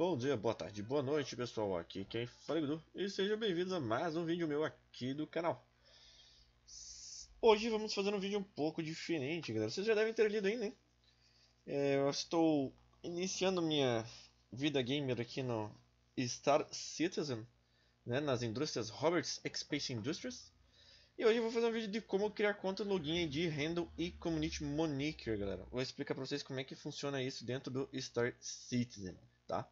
Bom dia, boa tarde, boa noite pessoal, aqui quem fala é o Edu e sejam bem-vindos a mais um vídeo meu aqui do canal. Hoje vamos fazer um vídeo um pouco diferente, galera, vocês já devem ter lido ainda, hein? É, eu estou iniciando minha vida gamer aqui no Star Citizen, né, nas indústrias Roberts Space Industries. E hoje eu vou fazer um vídeo de como criar conta, login de handle e community moniker, galera. Vou explicar pra vocês como é que funciona isso dentro do Star Citizen, tá?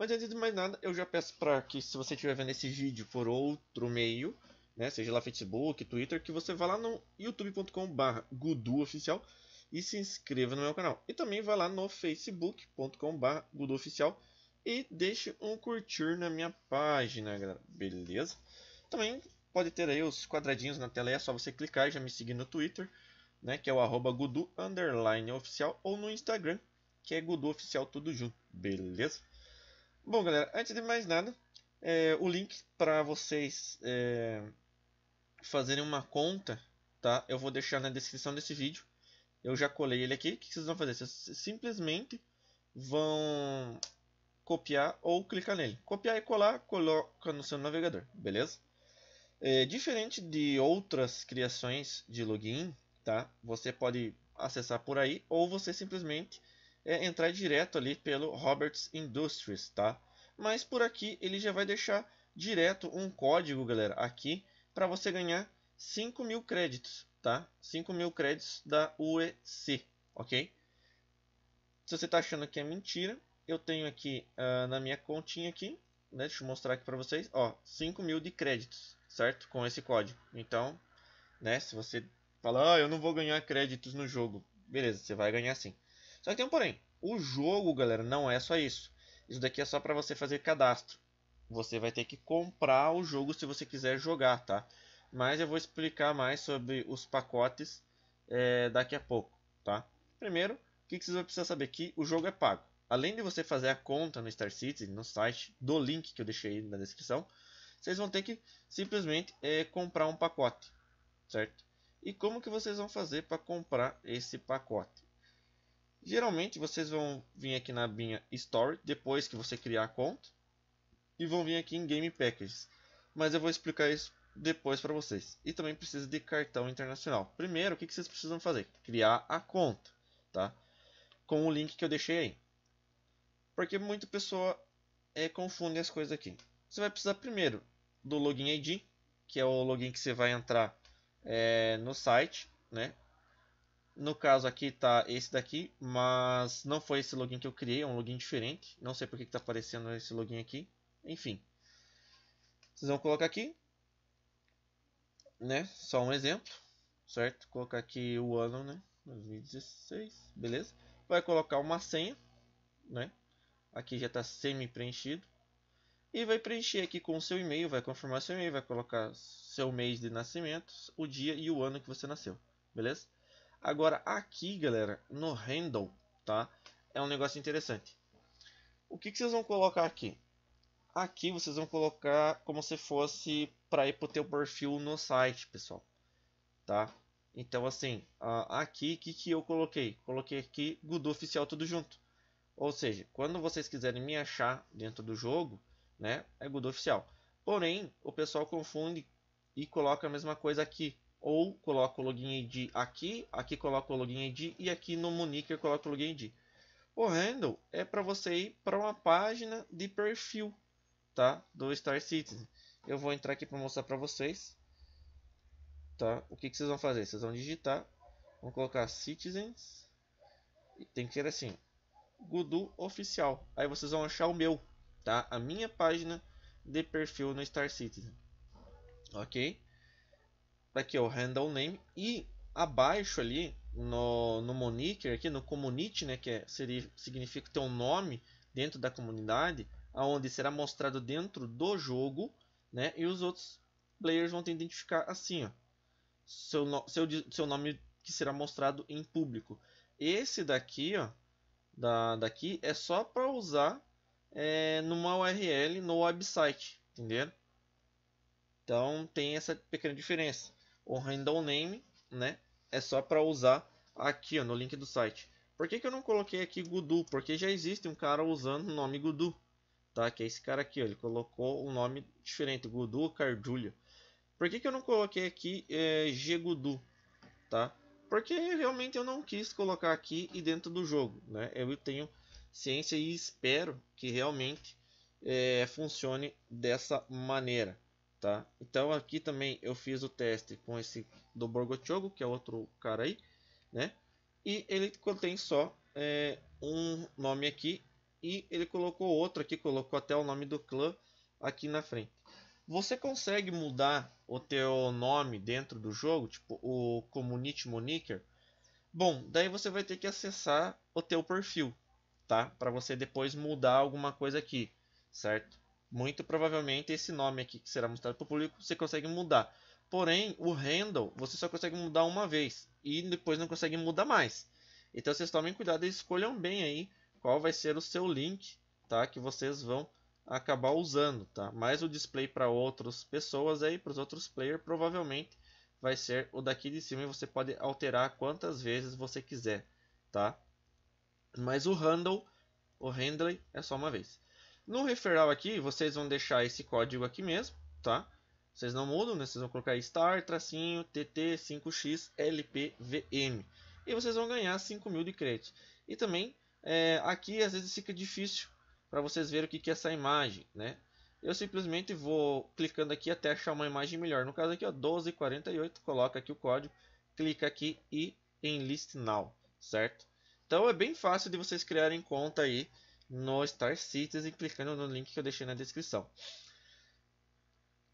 Mas antes de mais nada, eu já peço para que se você estiver vendo esse vídeo por outro meio, né, seja lá Facebook, Twitter, que você vá lá no youtube.com.br guduoficial e se inscreva no meu canal. E também vá lá no facebook.com.br guduoficial e deixe um curtir na minha página, galera. Beleza? Também pode ter aí os quadradinhos na tela, é só você clicar e já me seguir no Twitter, né, que é o arroba gudu, oficial, ou no Instagram, que é gudu oficial tudo junto. Beleza? Bom, galera, antes de mais nada, é, o link para vocês é, fazerem uma conta, tá? Eu vou deixar na descrição desse vídeo. Eu já colei ele aqui. O que vocês vão fazer? Vocês simplesmente vão copiar ou clicar nele. Copiar e colar, coloca no seu navegador, beleza? É, diferente de outras criações de login, tá? Você pode acessar por aí ou você simplesmente é entrar direto ali pelo Roberts Industries, tá? Mas por aqui ele já vai deixar direto um código, galera, aqui para você ganhar 5 mil créditos, tá? 5 mil créditos da UEC, ok? Se você tá achando que é mentira, eu tenho aqui uh, na minha continha aqui, né? Deixa eu mostrar aqui para vocês, ó, 5 mil de créditos, certo? Com esse código. Então, né? Se você falar, ah, eu não vou ganhar créditos no jogo, beleza, você vai ganhar sim. Só que tem um porém. O jogo, galera, não é só isso. Isso daqui é só para você fazer cadastro. Você vai ter que comprar o jogo se você quiser jogar, tá? Mas eu vou explicar mais sobre os pacotes é, daqui a pouco, tá? Primeiro, o que, vocês vão precisar saber aqui? O jogo é pago. Além de você fazer a conta no Star City no site, do link que eu deixei aí na descrição, vocês vão ter que simplesmente é, comprar um pacote, certo? E como que vocês vão fazer para comprar esse pacote? Geralmente vocês vão vir aqui na minha Story, depois que você criar a conta, e vão vir aqui em Game Packages. Mas eu vou explicar isso depois para vocês. E também precisa de cartão internacional. Primeiro, o que, vocês precisam fazer? Criar a conta, tá? Com o link que eu deixei aí. Porque muita pessoa é, confunde as coisas aqui. Você vai precisar primeiro do Login ID, que é o login que você vai entrar é, no site, né? No caso aqui tá esse daqui, mas não foi esse login que eu criei, é um login diferente. Não sei porque está aparecendo esse login aqui. Enfim, vocês vão colocar aqui, né? Só um exemplo, certo? Colocar aqui o ano, né? 2016, beleza? Vai colocar uma senha, né? Aqui já está semi preenchido e vai preencher aqui com o seu e-mail, vai confirmar seu e-mail, vai colocar seu mês de nascimento, o dia e o ano que você nasceu, beleza? Agora, aqui, galera, no handle, tá? É um negócio interessante. O que, que vocês vão colocar aqui? Aqui vocês vão colocar como se fosse para ir para o teu perfil no site, pessoal. Tá? Então, assim, aqui, o que, que eu coloquei? Coloquei aqui Gudu Oficial tudo junto. Ou seja, quando vocês quiserem me achar dentro do jogo, né, é Gudu Oficial. Porém, o pessoal confunde e coloca a mesma coisa aqui, ou coloco o login ID aqui, aqui coloco o login ID e aqui no Moniker coloco o login ID. O handle é para você ir para uma página de perfil tá? do Star Citizen. Eu vou entrar aqui para mostrar para vocês. Tá? O que, que vocês vão fazer? Vocês vão digitar, vão colocar Citizens e tem que ser assim, Gudu Oficial. Aí vocês vão achar o meu, tá? A minha página de perfil no Star Citizen. Ok? Tá aqui é o handle name e abaixo ali no, no moniker aqui no community, né, que é, seria, significa ter um nome dentro da comunidade, aonde será mostrado dentro do jogo, né, e os outros players vão que identificar assim, ó, seu, seu, seu nome que será mostrado em público. Esse daqui, ó, da, daqui é só para usar é, numa URL no website, entendeu então tem essa pequena diferença. O handle name, né, é só para usar aqui, ó, no link do site. Por que, que eu não coloquei aqui Gudu? Porque já existe um cara usando o nome Gudu, tá? Que é esse cara aqui, ó, ele colocou um nome diferente, Gudu Cardulho. Por que, que eu não coloquei aqui é, tá? Porque realmente eu não quis colocar aqui e dentro do jogo, né? Eu tenho ciência e espero que realmente é, funcione dessa maneira tá? Então aqui também eu fiz o teste com esse do Borgochogo, que é outro cara aí, né? E ele contém só é, um nome aqui e ele colocou outro aqui, colocou até o nome do clã aqui na frente. Você consegue mudar o teu nome dentro do jogo, tipo o Community Moniker? Bom, daí você vai ter que acessar o teu perfil, tá? Para você depois mudar alguma coisa aqui, certo? Muito provavelmente esse nome aqui que será mostrado para o público você consegue mudar. Porém, o handle você só consegue mudar uma vez e depois não consegue mudar mais. Então vocês tomem cuidado e escolham bem aí qual vai ser o seu link, tá? Que vocês vão acabar usando, tá? Mas o display para outras pessoas aí, para os outros players, provavelmente vai ser o daqui de cima e você pode alterar quantas vezes você quiser, tá? Mas o handle, o handle é só uma vez. No referral aqui, vocês vão deixar esse código aqui mesmo, tá? Vocês não mudam, né? Vocês vão colocar star, tracinho, tt, 5x, E vocês vão ganhar 5 mil de crédito. E também, é, aqui às vezes fica difícil para vocês verem o que, que é essa imagem, né? Eu simplesmente vou clicando aqui até achar uma imagem melhor. No caso aqui, ó, 1248, coloca aqui o código, clica aqui e enlist now, certo? Então é bem fácil de vocês criarem conta aí no Star Citizen clicando no link que eu deixei na descrição.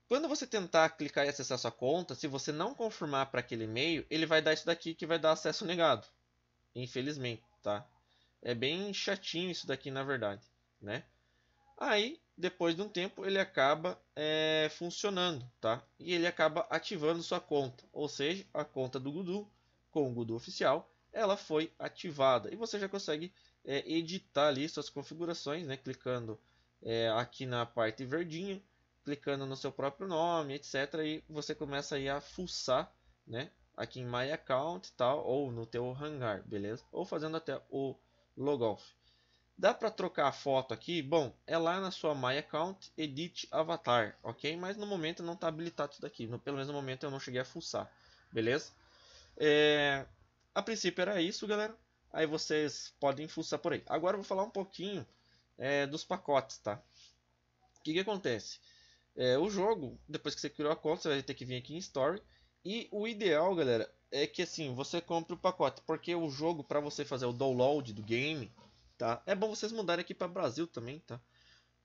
Quando você tentar clicar e acessar sua conta, se você não confirmar para aquele e-mail, ele vai dar isso daqui que vai dar acesso negado. Infelizmente, tá? É bem chatinho isso daqui, na verdade, né? Aí, depois de um tempo, ele acaba é, funcionando, tá? E ele acaba ativando sua conta, ou seja, a conta do Gudu com o Gudu oficial, ela foi ativada e você já consegue é, editar ali suas configurações, né? clicando é, aqui na parte verdinha, clicando no seu próprio nome, etc. E você começa aí a fuçar né? aqui em My Account tal, ou no teu Hangar, beleza? Ou fazendo até o Logout. Dá para trocar a foto aqui? Bom, é lá na sua My Account, Edit Avatar, ok? Mas no momento não está habilitado isso daqui. No, pelo menos no momento eu não cheguei a fuçar, beleza? É... A princípio era isso, galera. Aí vocês podem fuçar por aí. Agora eu vou falar um pouquinho é, dos pacotes, tá? O que, que acontece? É, o jogo, depois que você criou a conta, você vai ter que vir aqui em Story. E o ideal, galera, é que assim, você compre o pacote. Porque o jogo, para você fazer o download do game, tá? É bom vocês mudarem aqui para Brasil também, tá?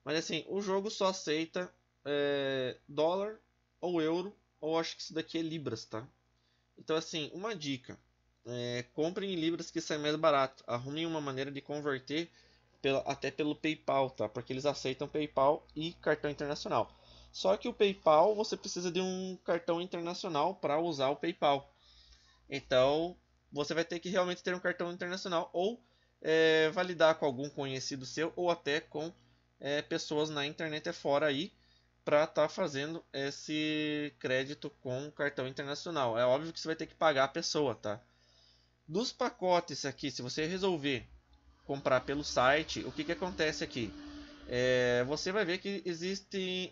Mas assim, o jogo só aceita é, dólar ou euro, ou acho que isso daqui é libras, tá? Então assim, uma dica. É, comprem em libras que sai mais barato. Arrumem uma maneira de converter até pelo PayPal, tá? Porque eles aceitam PayPal e cartão internacional. Só que o PayPal você precisa de um cartão internacional para usar o PayPal. Então você vai ter que realmente ter um cartão internacional ou é, validar com algum conhecido seu ou até com é, pessoas na internet é fora aí para estar tá fazendo esse crédito com cartão internacional. É óbvio que você vai ter que pagar a pessoa, tá? Dos pacotes aqui, se você resolver comprar pelo site, o que, que acontece aqui? É, você vai ver que existe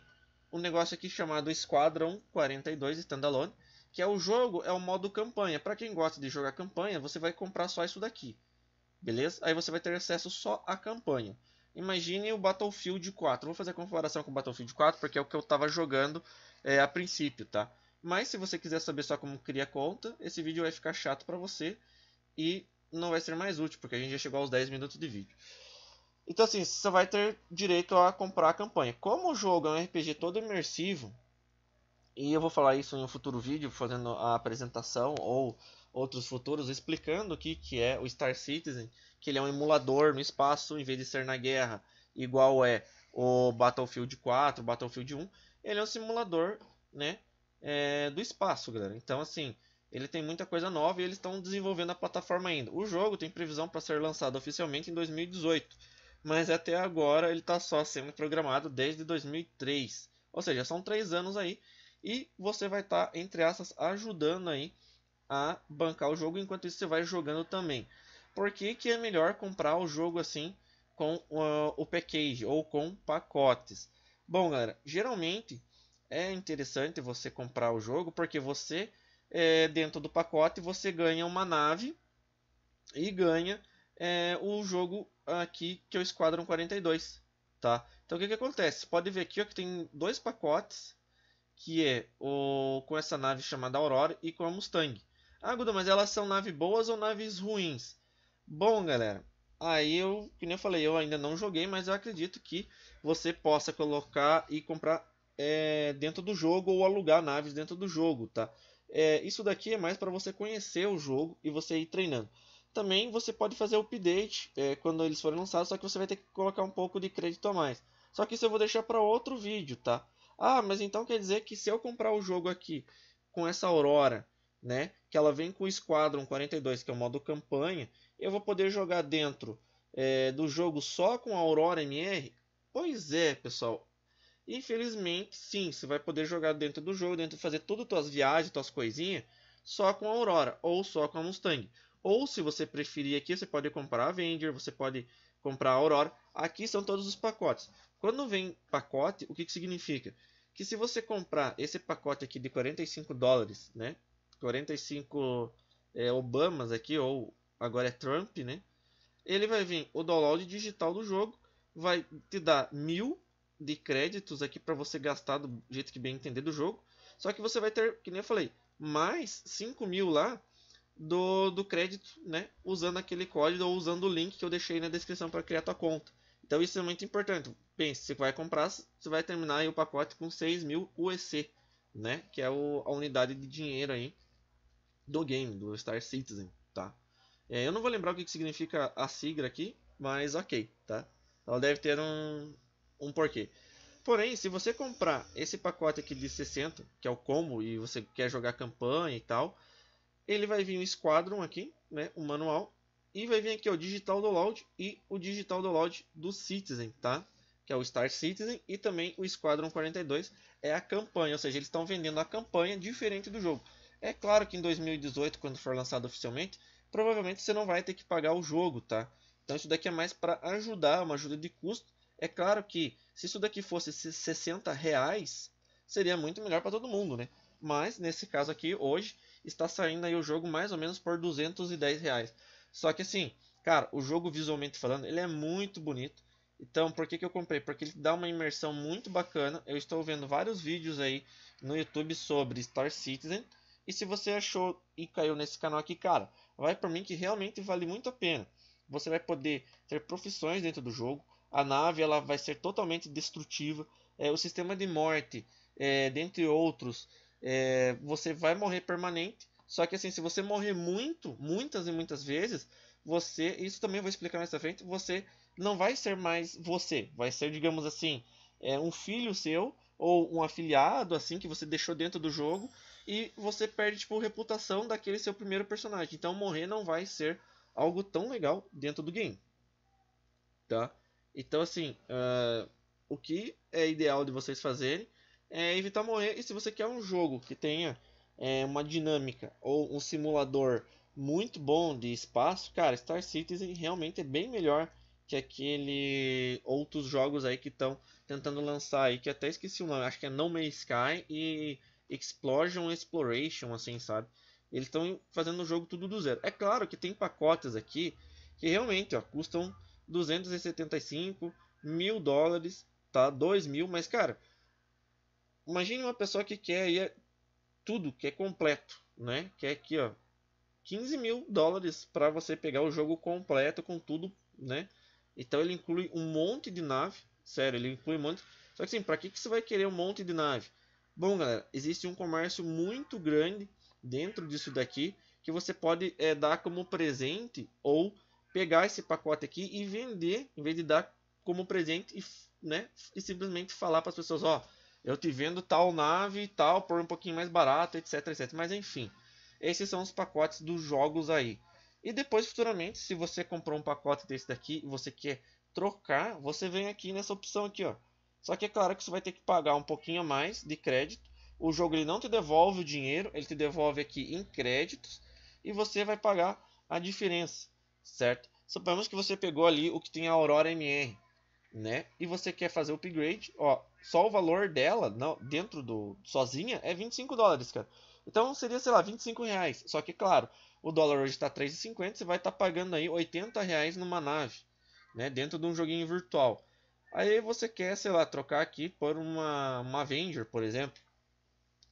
um negócio aqui chamado Squadron 42 Standalone, que é o jogo, é o modo campanha. Para quem gosta de jogar campanha, você vai comprar só isso daqui. Beleza? Aí você vai ter acesso só à campanha. Imagine o Battlefield 4. Vou fazer a comparação com o Battlefield 4 porque é o que eu estava jogando é, a princípio, tá? Mas se você quiser saber só como criar conta, esse vídeo vai ficar chato para você e não vai ser mais útil, porque a gente já chegou aos 10 minutos de vídeo. Então assim, você vai ter direito a comprar a campanha. Como o jogo é um RPG todo imersivo, e eu vou falar isso em um futuro vídeo, fazendo a apresentação ou outros futuros, explicando o que, que é o Star Citizen, que ele é um emulador no espaço, em vez de ser na guerra, igual é o Battlefield 4, Battlefield 1, ele é um simulador né, é, do espaço, galera. Então assim, ele tem muita coisa nova e eles estão desenvolvendo a plataforma ainda. O jogo tem previsão para ser lançado oficialmente em 2018, mas até agora ele está só sendo programado desde 2003. Ou seja, são três anos aí e você vai estar, tá, entre aspas, ajudando aí a bancar o jogo, enquanto isso você vai jogando também. Por que, que é melhor comprar o jogo assim com uh, o package ou com pacotes? Bom, galera, geralmente é interessante você comprar o jogo porque você é, dentro do pacote você ganha uma nave e ganha é, o jogo aqui que é o Esquadrão 42, tá? Então o que, que acontece? Pode ver aqui ó, que tem dois pacotes, que é o com essa nave chamada Aurora e com a Mustang. Ah, Guda, mas elas são naves boas ou naves ruins? Bom, galera, aí eu, nem eu falei, eu ainda não joguei, mas eu acredito que você possa colocar e comprar é, dentro do jogo ou alugar naves dentro do jogo, tá? É, isso daqui é mais para você conhecer o jogo e você ir treinando. Também você pode fazer o update é, quando eles forem lançados, só que você vai ter que colocar um pouco de crédito a mais. Só que isso eu vou deixar para outro vídeo, tá? Ah, mas então quer dizer que se eu comprar o jogo aqui com essa Aurora, né? Que ela vem com o Squadron 42, que é o modo campanha, eu vou poder jogar dentro é, do jogo só com a Aurora MR? Pois é, pessoal. Infelizmente, sim, você vai poder jogar dentro do jogo, dentro fazer todas as tuas viagens, tuas coisinhas, só com a Aurora ou só com a Mustang. Ou se você preferir aqui, você pode comprar a Avenger, você pode comprar a Aurora. Aqui são todos os pacotes. Quando vem pacote, o que, que significa? Que se você comprar esse pacote aqui de 45 dólares, né? 45 é, Obamas aqui, ou agora é Trump, né? Ele vai vir o download digital do jogo, vai te dar mil de créditos aqui para você gastar do jeito que bem entender do jogo. Só que você vai ter, que nem eu falei, mais 5 mil lá do, do crédito, né? Usando aquele código ou usando o link que eu deixei na descrição para criar tua conta. Então isso é muito importante. Pense, você vai comprar, você vai terminar o pacote com 6 mil UEC, né? Que é o, a unidade de dinheiro aí do game, do Star Citizen, tá? É, eu não vou lembrar o que, que significa a sigla aqui, mas ok, tá? Ela deve ter um, um porquê. Porém, se você comprar esse pacote aqui de 60, que é o combo, e você quer jogar campanha e tal, ele vai vir um Squadron aqui, né, o um manual, e vai vir aqui o Digital Download e o Digital Download do Citizen, tá? Que é o Star Citizen e também o Squadron 42, é a campanha, ou seja, eles estão vendendo a campanha diferente do jogo. É claro que em 2018, quando for lançado oficialmente, provavelmente você não vai ter que pagar o jogo, tá? Então isso daqui é mais para ajudar, uma ajuda de custo, é claro que se isso daqui fosse 60 reais, seria muito melhor para todo mundo, né? Mas nesse caso aqui, hoje, está saindo aí o jogo mais ou menos por 210 reais. Só que assim, cara, o jogo visualmente falando, ele é muito bonito. Então, por que, que eu comprei? Porque ele dá uma imersão muito bacana. Eu estou vendo vários vídeos aí no YouTube sobre Star Citizen. E se você achou e caiu nesse canal aqui, cara, vai por mim que realmente vale muito a pena. Você vai poder ter profissões dentro do jogo, a nave ela vai ser totalmente destrutiva, é, o sistema de morte, é, dentre outros, é, você vai morrer permanente. Só que assim, se você morrer muito, muitas e muitas vezes, você, isso também vou explicar mais à frente, você não vai ser mais você, vai ser, digamos assim, é, um filho seu ou um afiliado assim que você deixou dentro do jogo e você perde tipo a reputação daquele seu primeiro personagem. Então morrer não vai ser algo tão legal dentro do game, tá? Então, assim, uh, o que é ideal de vocês fazerem é evitar morrer. E se você quer um jogo que tenha é, uma dinâmica ou um simulador muito bom de espaço, cara, Star Citizen realmente é bem melhor que aquele outros jogos aí que estão tentando lançar aí, que até esqueci o nome, acho que é No Man's Sky e Explosion Exploration, assim, sabe? Eles estão fazendo o jogo tudo do zero. É claro que tem pacotes aqui que realmente ó, custam 275 mil dólares, tá? 2 mil, mas cara, imagine uma pessoa que quer aí tudo, que é completo, né? Que é aqui, ó, 15 mil dólares para você pegar o jogo completo com tudo, né? Então ele inclui um monte de nave, sério, ele inclui um monte. Só que assim, para que, que você vai querer um monte de nave? Bom, galera, existe um comércio muito grande dentro disso daqui que você pode é, dar como presente ou pegar esse pacote aqui e vender, em vez de dar como presente e, né, e simplesmente falar para as pessoas, ó, oh, eu te vendo tal nave e tal por um pouquinho mais barato, etc, etc. Mas enfim, esses são os pacotes dos jogos aí. E depois, futuramente, se você comprou um pacote desse daqui e você quer trocar, você vem aqui nessa opção aqui, ó. Só que é claro que você vai ter que pagar um pouquinho a mais de crédito. O jogo ele não te devolve o dinheiro, ele te devolve aqui em créditos e você vai pagar a diferença certo? Suponhamos que você pegou ali o que tem a Aurora MR, né? E você quer fazer o upgrade, ó, só o valor dela, não, dentro do sozinha é 25 dólares, cara. Então seria, sei lá, 25 reais. Só que claro, o dólar hoje está 3,50, você vai estar tá pagando aí 80 reais numa nave, né? Dentro de um joguinho virtual. Aí você quer, sei lá, trocar aqui por uma, uma Avenger, por exemplo.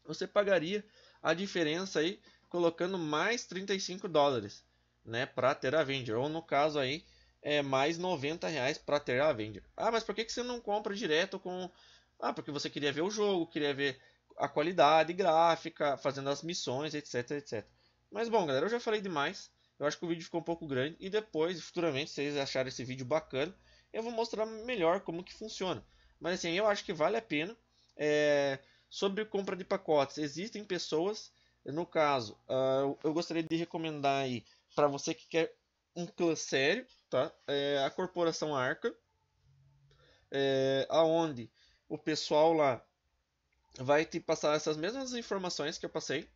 Você pagaria a diferença aí colocando mais 35 dólares né, para ter a Avenger, ou no caso aí, é mais 90 reais para ter a Avenger. Ah, mas por que, que você não compra direto com... Ah, porque você queria ver o jogo, queria ver a qualidade gráfica, fazendo as missões, etc, etc. Mas bom, galera, eu já falei demais. Eu acho que o vídeo ficou um pouco grande e depois, futuramente, se vocês acharem esse vídeo bacana, eu vou mostrar melhor como que funciona. Mas assim, eu acho que vale a pena. É... Sobre compra de pacotes, existem pessoas, no caso, uh, eu gostaria de recomendar aí para você que quer um clã sério, tá? É a Corporação Arca, é, aonde o pessoal lá vai te passar essas mesmas informações que eu passei,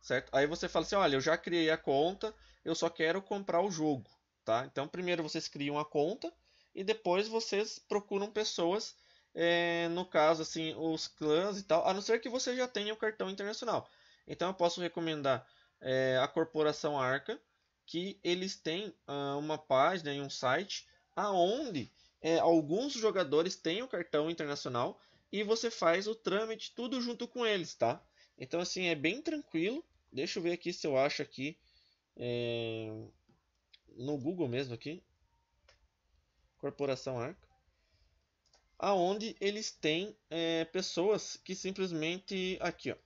certo? Aí você fala assim, olha, eu já criei a conta, eu só quero comprar o jogo, tá? Então primeiro vocês criam a conta e depois vocês procuram pessoas é, no caso assim os clãs e tal a não ser que você já tenha o cartão internacional então eu posso recomendar é, a corporação Arca que eles têm uh, uma página e um site aonde é, alguns jogadores têm o cartão internacional e você faz o trâmite tudo junto com eles, tá? Então assim é bem tranquilo. Deixa eu ver aqui se eu acho aqui é, no Google mesmo aqui, Corporação Arca, aonde eles têm é, pessoas que simplesmente aqui, ó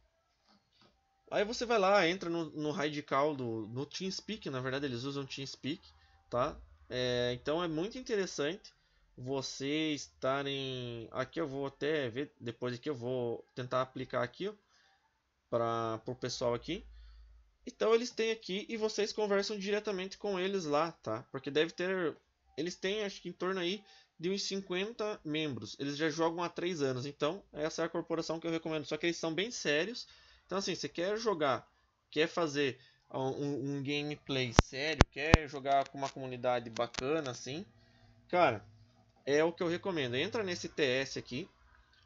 Aí você vai lá, entra no, no radical do no TeamSpeak, na verdade eles usam TeamSpeak, tá? É, então é muito interessante você estarem aqui eu vou até ver depois aqui eu vou tentar aplicar aqui para o pessoal aqui. Então eles têm aqui e vocês conversam diretamente com eles lá, tá? Porque deve ter eles têm acho que em torno aí de uns 50 membros. Eles já jogam há 3 anos, então essa é a corporação que eu recomendo. Só que eles são bem sérios então, assim, você quer jogar, quer fazer um, um gameplay sério, quer jogar com uma comunidade bacana, assim, cara, é o que eu recomendo. Entra nesse TS aqui,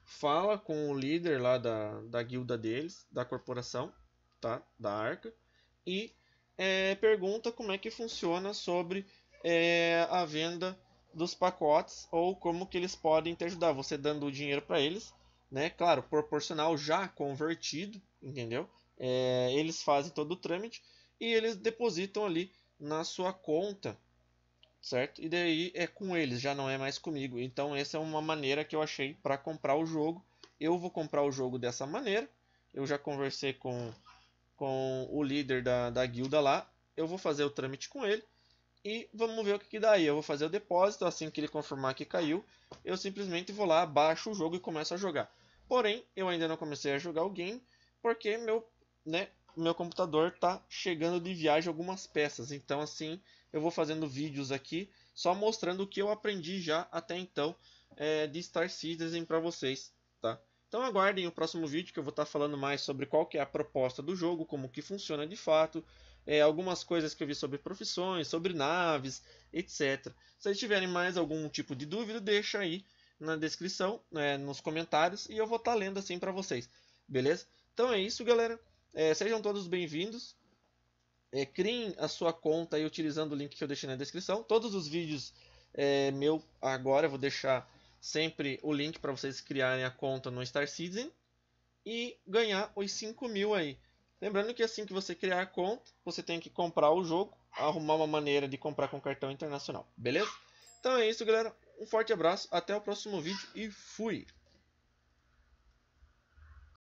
fala com o líder lá da, da guilda deles, da corporação, tá? Da Arca, e é, pergunta como é que funciona sobre é, a venda dos pacotes ou como que eles podem te ajudar. Você dando o dinheiro para eles, né? Claro, proporcional já convertido, entendeu? É, eles fazem todo o trâmite e eles depositam ali na sua conta, certo? E daí é com eles, já não é mais comigo. Então essa é uma maneira que eu achei para comprar o jogo. Eu vou comprar o jogo dessa maneira. Eu já conversei com, com o líder da, da guilda lá. Eu vou fazer o trâmite com ele e vamos ver o que, que dá aí. Eu vou fazer o depósito, assim que ele confirmar que caiu, eu simplesmente vou lá, baixo o jogo e começo a jogar. Porém, eu ainda não comecei a jogar o game porque meu, né, meu computador tá chegando de viagem algumas peças. Então, assim, eu vou fazendo vídeos aqui só mostrando o que eu aprendi já até então é, de Star Citizen para vocês, tá? Então aguardem o próximo vídeo que eu vou estar tá falando mais sobre qual que é a proposta do jogo, como que funciona de fato, é, algumas coisas que eu vi sobre profissões, sobre naves, etc. Se vocês tiverem mais algum tipo de dúvida, deixa aí na descrição, né, nos comentários, e eu vou estar tá lendo assim para vocês, beleza? Então é isso, galera. É, sejam todos bem-vindos. É, criem a sua conta aí utilizando o link que eu deixei na descrição. Todos os vídeos é, meu agora, eu vou deixar sempre o link para vocês criarem a conta no Star Citizen e ganhar os 5 mil aí. Lembrando que assim que você criar a conta, você tem que comprar o jogo, arrumar uma maneira de comprar com cartão internacional, beleza? Então é isso, galera. Um forte abraço, até o próximo vídeo e fui!